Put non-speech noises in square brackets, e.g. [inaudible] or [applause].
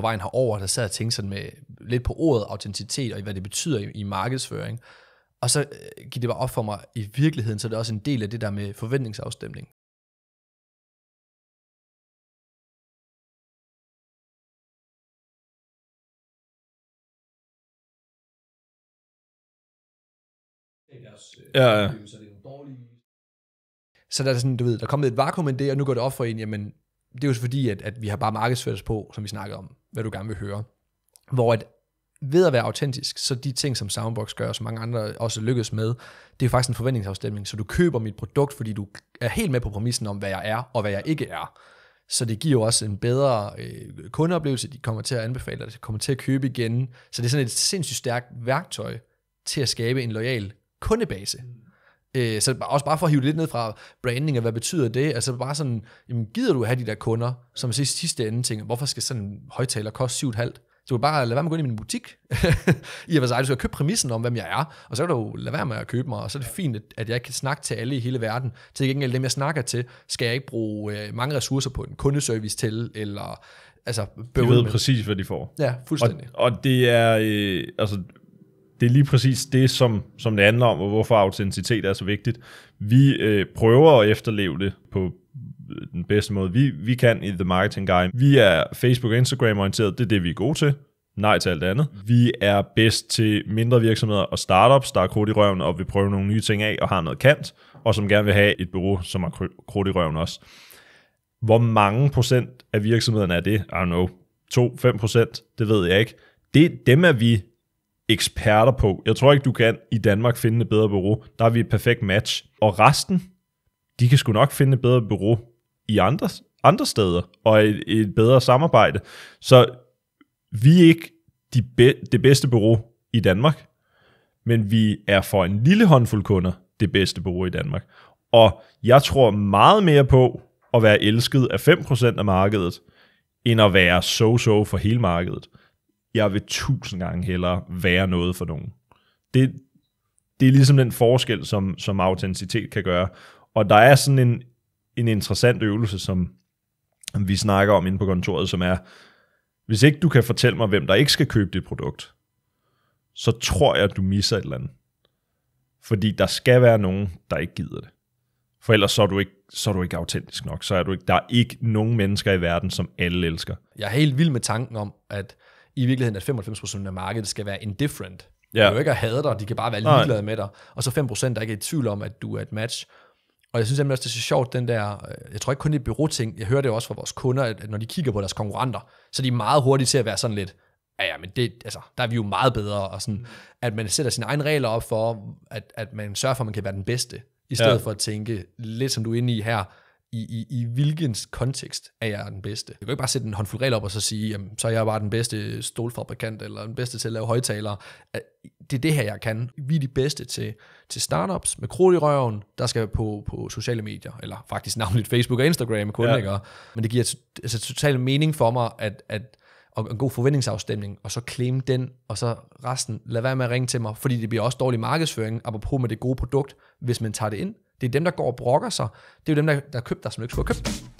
på vejen herover, der sad og tænkte sådan med, lidt på ordet autenticitet, og hvad det betyder i, i markedsføring. Og så øh, gik det bare op for mig, i virkeligheden, så er det også en del af det der med forventningsafstemning. Ja, ja. Så der er sådan, du ved, der kom et vakuum i det, og nu går det op for en, jamen, det er jo fordi, at, at vi har bare markedsført os på, som vi snakkede om, hvad du gerne vil høre. Hvor at ved at være autentisk, så de ting, som Soundbox gør, og som mange andre også lykkes med, det er faktisk en forventningsafstemning, så du køber mit produkt, fordi du er helt med på præmissen om, hvad jeg er, og hvad jeg ikke er. Så det giver jo også en bedre øh, kundeoplevelse, de kommer til at anbefale dig, de kommer til at købe igen. Så det er sådan et sindssygt stærkt værktøj til at skabe en lojal kundebase. Mm. Øh, så også bare for at hive lidt ned fra branding, og hvad betyder det? Altså bare sådan, jamen, gider du have de der kunder, som siger sidste ende tænker, hvorfor skal sådan en højtaler koste 7,5? Så du bare lade være med at gå ind i min butik. [laughs] I har for sig, du skal købe præmissen om, hvem jeg er, og så kan du lade være med at købe mig, og så er det fint, at jeg kan snakke til alle i hele verden. Til gengæld dem, jeg snakker til, skal jeg ikke bruge øh, mange ressourcer på en kundeservice til, eller altså, De ved med. præcis, hvad de får. Ja, fuldstændig. Og, og det er, øh, altså det er lige præcis det, som, som det handler om, og hvorfor autenticitet er så vigtigt. Vi øh, prøver at efterleve det på øh, den bedste måde, vi, vi kan i The Marketing Guy. Vi er Facebook og Instagram orienteret, det er det, vi er gode til. Nej til alt andet. Vi er bedst til mindre virksomheder og startups, der er krudt i røven og vil prøve nogle nye ting af og har noget kant, og som gerne vil have et bureau, som har krudt i røven også. Hvor mange procent af virksomhederne er det? I don't know. 2-5 procent? Det ved jeg ikke. Det, dem er vi eksperter på. Jeg tror ikke, du kan i Danmark finde et bedre bureau. Der er vi et perfekt match. Og resten, de kan sgu nok finde et bedre bureau i andre, andre steder, og et, et bedre samarbejde. Så vi er ikke de be, det bedste bureau i Danmark, men vi er for en lille håndfuld kunder det bedste bureau i Danmark. Og jeg tror meget mere på at være elsket af 5% af markedet, end at være so-so for hele markedet jeg vil tusind gange hellere være noget for nogen. Det, det er ligesom den forskel, som, som autenticitet kan gøre. Og der er sådan en, en interessant øvelse, som vi snakker om inde på kontoret, som er, hvis ikke du kan fortælle mig, hvem der ikke skal købe dit produkt, så tror jeg, du misser et eller andet. Fordi der skal være nogen, der ikke gider det. For ellers så er du ikke, så er du ikke autentisk nok. Så er du ikke, der er ikke nogen mennesker i verden, som alle elsker. Jeg er helt vild med tanken om, at i virkeligheden, at 95% af markedet skal være indifferent. Du De jo ikke at hade dig, de kan bare være ligeglade med dig. Og så 5% der ikke er i tvivl om, at du er et match. Og jeg synes simpelthen også, det er så sjovt, den der, øh, jeg tror ikke kun det er ting, jeg hører det også fra vores kunder, at når de kigger på deres konkurrenter, så de er meget hurtige til at være sådan lidt, ja, ja men det, altså, der er vi jo meget bedre, og sådan, at man sætter sine egne regler op for, at, at man sørger for, at man kan være den bedste, i stedet ja. for at tænke, lidt som du er inde i her, i, i, i hvilken kontekst er jeg den bedste? Jeg kan ikke bare sætte en håndfuld regler op og så sige, jamen, så er jeg bare den bedste stolfabrikant, eller den bedste til at lave højtalere. Det er det her, jeg kan. Vi er de bedste til, til startups med krog i røven, der skal på, på sociale medier, eller faktisk navnligt Facebook og Instagram med ja. Men det giver altså, total mening for mig, at, at og en god forventningsafstemning, og så claim den, og så resten, lad være med at ringe til mig, fordi det bliver også dårlig markedsføring, apropos med det gode produkt, hvis man tager det ind, det er dem, der går og brokker sig. Det er jo dem, der, der købte dig, som du ikke skulle have købt.